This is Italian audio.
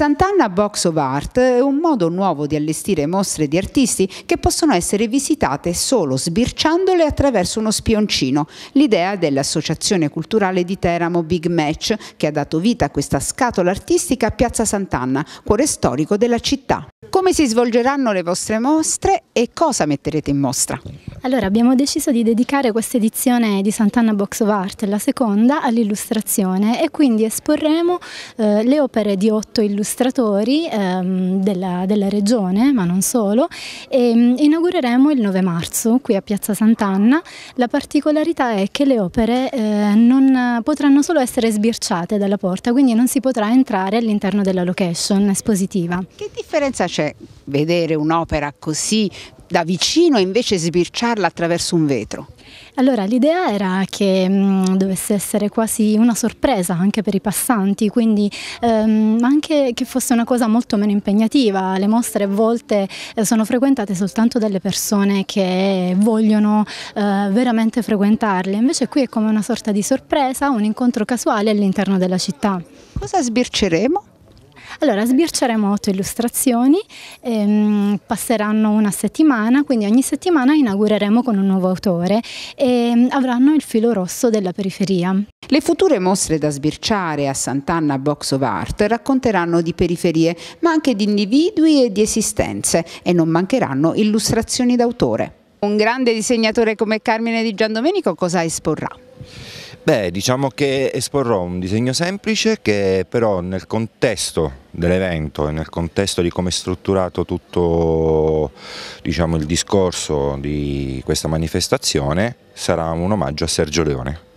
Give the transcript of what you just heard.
Sant'Anna Box of Art è un modo nuovo di allestire mostre di artisti che possono essere visitate solo sbirciandole attraverso uno spioncino. L'idea dell'Associazione Culturale di Teramo Big Match che ha dato vita a questa scatola artistica a Piazza Sant'Anna, cuore storico della città. Come si svolgeranno le vostre mostre e cosa metterete in mostra? Allora, abbiamo deciso di dedicare questa edizione di Sant'Anna Box of Art, la seconda, all'illustrazione e quindi esporremo eh, le opere di otto illustratori ehm, della, della, regione, ma non solo, e mm, inaugureremo il 9 marzo qui a Piazza Sant'Anna. La particolarità è che le opere eh, non, potranno solo essere sbirciate dalla porta, quindi non si potrà entrare all'interno della location espositiva. Che differenza c'è vedere un'opera così da vicino e invece sbirciarla attraverso un vetro? Allora l'idea era che mh, mm, dovesse essere quasi una sorpresa anche per i passanti, quindi ehm, anche che fosse una cosa molto meno impegnativa. Le mostre a volte eh, sono frequentate soltanto dalle persone che vogliono eh, veramente frequentarle, invece qui è come una sorta di sorpresa, un incontro casuale all'interno della città. Cosa sbirceremo? Allora, sbirceremo otto illustrazioni, ehm, passeranno una settimana, quindi ogni settimana inaugureremo con un nuovo autore e ehm, avranno il filo rosso della periferia. Le future mostre da sbirciare a Sant'Anna Box of Art racconteranno di periferie, ma anche di individui e di esistenze e non mancheranno illustrazioni d'autore. Un grande disegnatore come Carmine Di Giandomenico cosa esporrà? Beh, diciamo che esporrò un disegno semplice che però nel contesto dell'evento e nel contesto di come è strutturato tutto diciamo, il discorso di questa manifestazione sarà un omaggio a Sergio Leone.